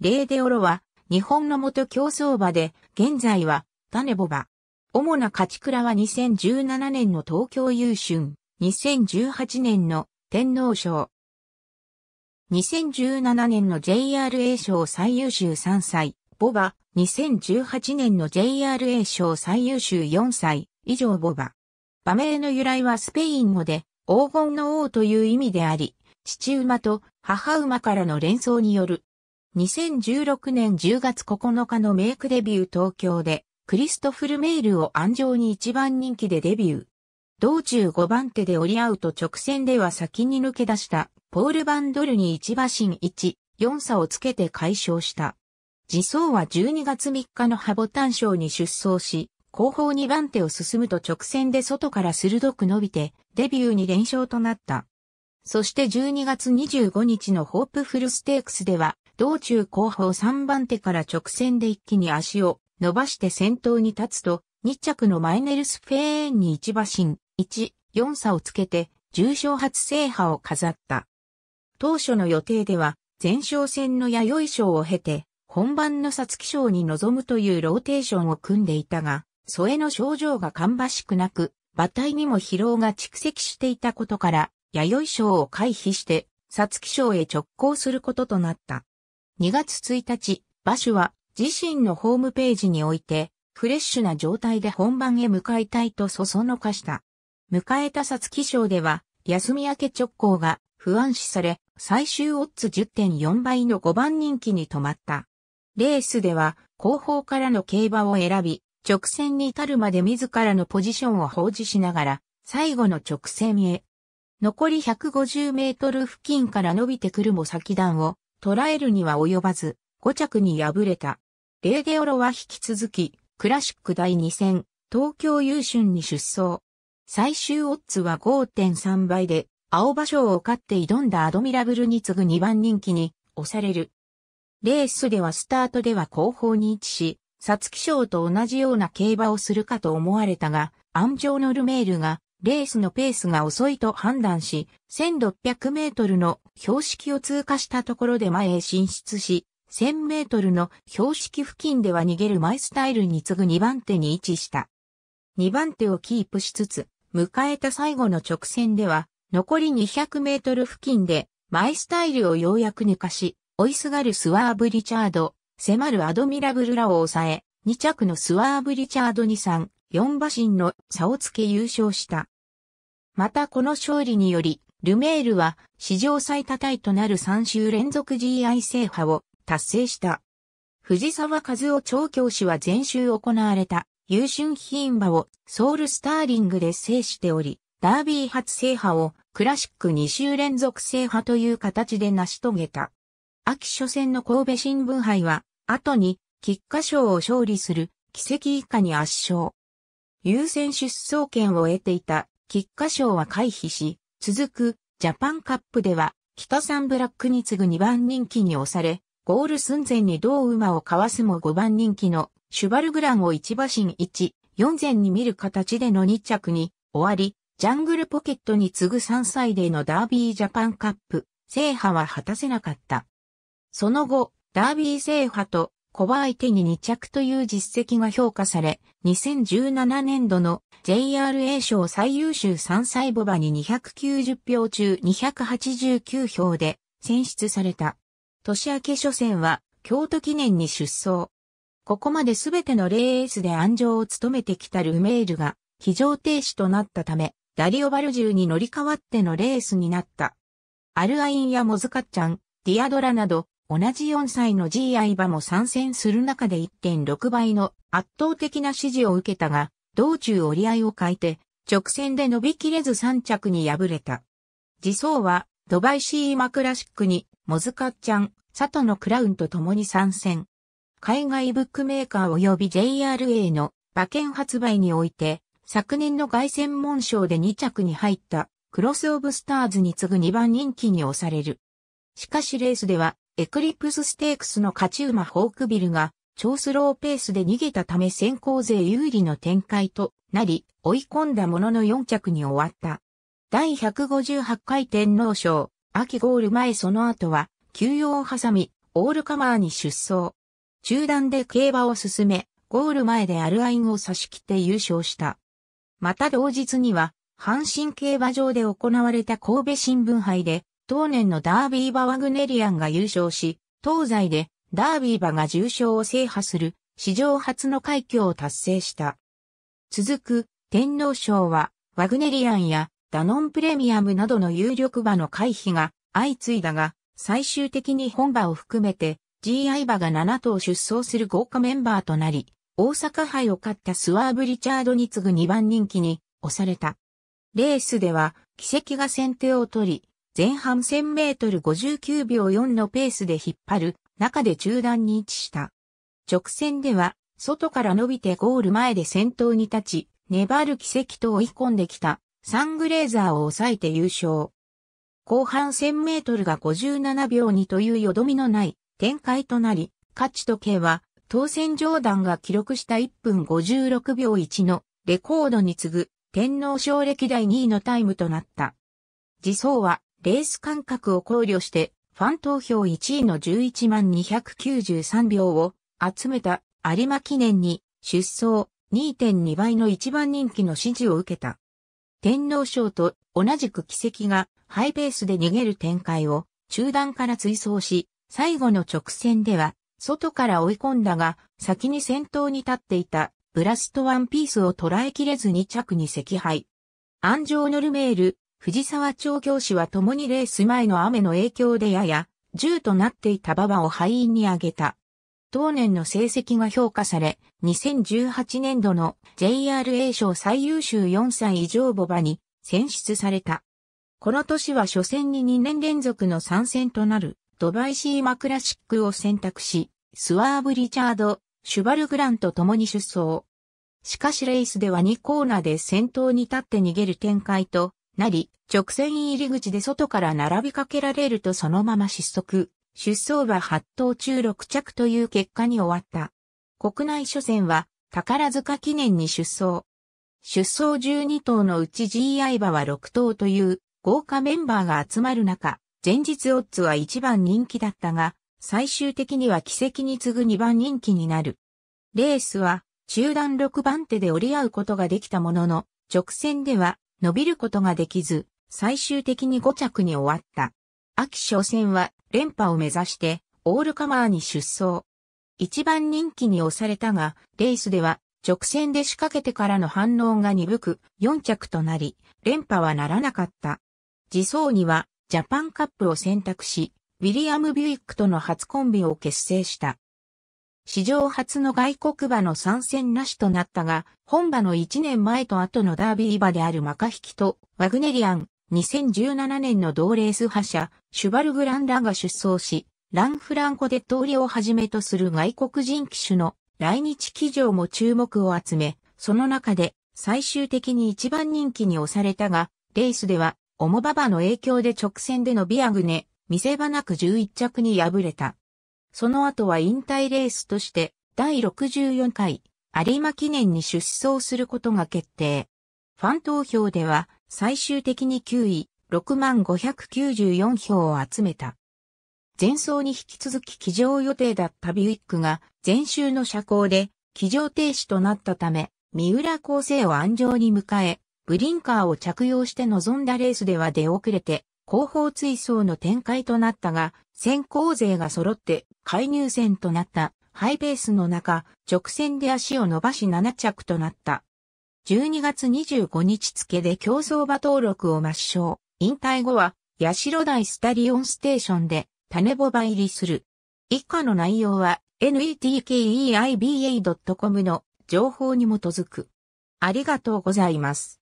レーデオロは、日本の元競争馬で、現在は、種ボ馬。主な勝ち倉は2017年の東京優春、2018年の天皇賞。2017年の JRA 賞最優秀3歳、ボバ、2018年の JRA 賞最優秀4歳、以上ボバ。馬名の由来はスペイン語で、黄金の王という意味であり、父馬と母馬からの連想による2016年10月9日のメイクデビュー東京で、クリストフルメールを安城に一番人気でデビュー。道中5番手で折り合うと直線では先に抜け出した、ポール・バンドルに1馬身1、4差をつけて解消した。自走は12月3日のハボタン賞に出走し、後方2番手を進むと直線で外から鋭く伸びて、デビューに連勝となった。そして12月25日のホープフルステークスでは、道中後方3番手から直線で一気に足を伸ばして先頭に立つと、2着のマイネルス・フェーンに1馬身、1、4差をつけて、重賞初制覇を飾った。当初の予定では、前哨戦の弥生賞を経て、本番の皐月賞に臨むというローテーションを組んでいたが、添えの症状が芳しくなく、馬体にも疲労が蓄積していたことから、弥生賞を回避して、皐月賞へ直行することとなった。2月1日、バシュは自身のホームページにおいて、フレッシュな状態で本番へ向かいたいとそそのかした。迎えた皐月賞では、休み明け直行が不安視され、最終オッズ10.4倍の5番人気に止まった。レースでは、後方からの競馬を選び、直線に至るまで自らのポジションを保持しながら、最後の直線へ。残り150メートル付近から伸びてくるも先段をらえるには及ばず、5着に敗れた。レーデオロは引き続き、クラシック第2戦、東京優春に出走。最終オッズは5.3倍で、青場賞を勝って挑んだアドミラブルに次ぐ2番人気に押される。レースではスタートでは後方に位置し、サツキ賞と同じような競馬をするかと思われたが、安城のルメールがレースのペースが遅いと判断し、1600メートルの標識を通過したところで前へ進出し、1000メートルの標識付近では逃げるマイスタイルに次ぐ2番手に位置した。2番手をキープしつつ、迎えた最後の直線では、残り200メートル付近で、マイスタイルをようやく抜かし、追いすがるスワーブ・リチャード、迫るアドミラブルラを抑え、2着のスワーブ・リチャードに3、4馬身の差をつけ優勝した。またこの勝利により、ルメールは史上最多タイとなる3週連続 GI 制覇を達成した。藤沢和夫調教師は前週行われた優春品馬をソウルスターリングで制しており、ダービー初制覇をクラシック2週連続制覇という形で成し遂げた。秋初戦の神戸新聞杯は、後に、菊花賞を勝利する奇跡以下に圧勝。優先出走権を得ていた菊花賞は回避し、続くジャパンカップでは北三ブラックに次ぐ2番人気に押され、ゴール寸前に同馬をかわすも5番人気のシュバルグランを1馬身1、4前に見る形での2着に終わり、ジャングルポケットに次ぐ3歳でのダービージャパンカップ制覇は果たせなかった。その後、ダービー制覇とコバ相手に2着という実績が評価され、2017年度の JRA 賞最優秀3歳ボバに290票中289票で選出された。年明け初戦は京都記念に出走。ここまで全てのレースで安城を務めてきたルメールが非常停止となったため、ダリオバルジュに乗り換わってのレースになった。アルアインやモズカッチャン、ディアドラなど、同じ4歳の G i 馬も参戦する中で1.6倍の圧倒的な支持を受けたが、道中折り合いを変えて、直線で伸びきれず3着に敗れた。次走は、ドバイシーマクラシックに、モズカッチャン、佐藤のクラウンと共に参戦。海外ブックメーカー及び JRA の馬券発売において、昨年の外戦門賞で2着に入った、クロスオブスターズに次ぐ2番人気に押される。しかしレースでは、エクリプスステークスの勝ち馬ホークビルが超スローペースで逃げたため先行勢有利の展開となり、追い込んだものの4着に終わった。第158回天皇賞、秋ゴール前その後は、休養を挟み、オールカマーに出走。中段で競馬を進め、ゴール前でアルアインを差し切って優勝した。また同日には、阪神競馬場で行われた神戸新聞杯で、当年のダービー馬ワグネリアンが優勝し、東西でダービー馬が重賞を制覇する史上初の快挙を達成した。続く天皇賞はワグネリアンやダノンプレミアムなどの有力馬の回避が相次いだが、最終的に本馬を含めて GI 馬が7頭出走する豪華メンバーとなり、大阪杯を勝ったスワーブ・リチャードに次ぐ2番人気に押された。レースでは奇跡が先手を取り、前半1000メートル59秒4のペースで引っ張る中で中段に位置した。直線では、外から伸びてゴール前で先頭に立ち、粘る奇跡と追い込んできた、サングレーザーを抑えて優勝。後半1000メートルが57秒2というよどみのない展開となり、勝ち時計は、当選上段が記録した1分56秒1のレコードに次ぐ天皇賞歴代2位のタイムとなった。自走はレース間隔を考慮して、ファン投票1位の11万293秒を集めた有馬記念に出走2.2倍の一番人気の支持を受けた。天皇賞と同じく奇跡がハイペースで逃げる展開を中段から追走し、最後の直線では外から追い込んだが先に先頭に立っていたブラストワンピースを捉えきれず2着に赤敗。安城ノルメール、藤沢調教師は共にレース前の雨の影響でやや、銃となっていた馬場を敗因に挙げた。当年の成績が評価され、2018年度の JRA 賞最優秀4歳以上母馬に選出された。この年は初戦に2年連続の参戦となるドバイシーマクラシックを選択し、スワーブ・リチャード、シュバルグランと共に出走。しかしレースでは2コーナーで先頭に立って逃げる展開となり、直線入り口で外から並びかけられるとそのまま失速、出走馬8頭中6着という結果に終わった。国内初戦は、宝塚記念に出走。出走12頭のうち GI 馬は6頭という豪華メンバーが集まる中、前日オッズは1番人気だったが、最終的には奇跡に次ぐ2番人気になる。レースは中段6番手で折り合うことができたものの、直線では伸びることができず、最終的に5着に終わった。秋初戦は連覇を目指して、オールカマーに出走。一番人気に押されたが、レースでは直線で仕掛けてからの反応が鈍く、4着となり、連覇はならなかった。自走には、ジャパンカップを選択し、ウィリアム・ビュイックとの初コンビを結成した。史上初の外国馬の参戦なしとなったが、本馬の1年前と後のダービー馬であるマカヒキとワグネリアン、2017年の同レース覇者、シュバルグランラが出走し、ランフランコで通りをはじめとする外国人騎手の来日騎乗も注目を集め、その中で最終的に一番人気に押されたが、レースでは、オモババの影響で直線でのビアグネ、見せ場なく11着に敗れた。その後は引退レースとして第64回有馬記念に出走することが決定。ファン投票では最終的に9位6594票を集めた。前走に引き続き騎乗予定だったビュイックが前週の車高で騎乗停止となったため、三浦構成を安城に迎え、ブリンカーを着用して臨んだレースでは出遅れて、後方追走の展開となったが、先行勢が揃って介入戦となったハイペースの中、直線で足を伸ばし7着となった。12月25日付で競争馬登録を抹消。引退後は、八代大スタリオンステーションで、種ボバ入りする。以下の内容は、netkeiba.com の情報に基づく。ありがとうございます。